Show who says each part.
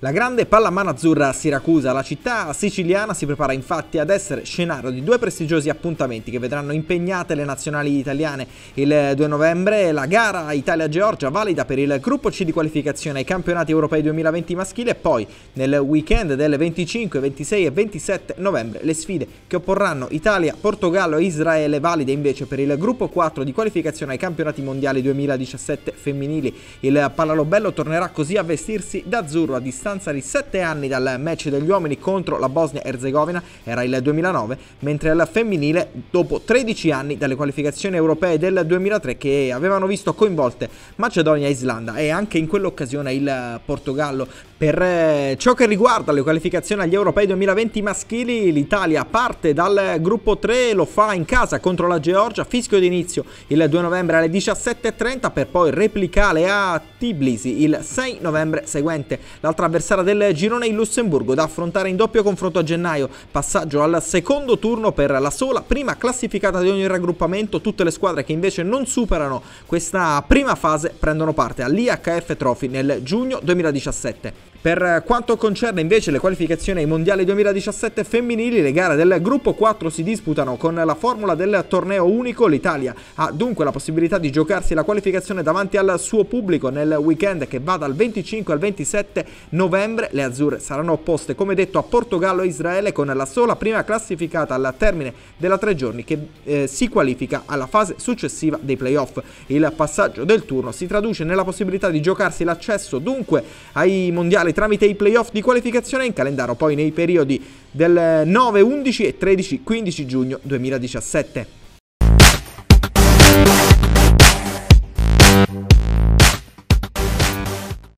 Speaker 1: La grande pallamano azzurra a Siracusa, la città siciliana, si prepara infatti ad essere scenario di due prestigiosi appuntamenti che vedranno impegnate le nazionali italiane. Il 2 novembre la gara Italia-Georgia valida per il gruppo C di qualificazione ai campionati europei 2020 maschile e poi nel weekend del 25, 26 e 27 novembre le sfide che opporranno Italia, Portogallo e Israele valide invece per il gruppo 4 di qualificazione ai campionati mondiali 2017 femminili. Il Pallalobello tornerà così a vestirsi d'azzurro a distanza distanza di 7 anni dal match degli uomini contro la Bosnia-Herzegovina, era il 2009, mentre al femminile dopo 13 anni dalle qualificazioni europee del 2003 che avevano visto coinvolte Macedonia e Islanda e anche in quell'occasione il Portogallo. Per eh, ciò che riguarda le qualificazioni agli europei 2020 maschili, l'Italia parte dal gruppo 3, lo fa in casa contro la Georgia, fischio d'inizio il 2 novembre alle 17.30 per poi replicare a Tbilisi il 6 novembre seguente. L'altra avversaria l'avversaria del girone in Lussemburgo da affrontare in doppio confronto a gennaio. Passaggio al secondo turno per la sola prima classificata di ogni raggruppamento. Tutte le squadre che invece non superano questa prima fase prendono parte all'IHF Trophy nel giugno 2017. Per quanto concerne invece le qualificazioni ai mondiali 2017 femminili, le gare del gruppo 4 si disputano con la formula del torneo unico. L'Italia ha dunque la possibilità di giocarsi la qualificazione davanti al suo pubblico nel weekend che va dal 25 al 27 novembre. Le azzurre saranno opposte, come detto, a Portogallo e Israele con la sola prima classificata al termine della tre giorni che eh, si qualifica alla fase successiva dei playoff. Il passaggio del turno si traduce nella possibilità di giocarsi l'accesso dunque ai mondiali tramite i playoff di qualificazione in calendario poi nei periodi del 9, 11 e 13, 15 giugno 2017.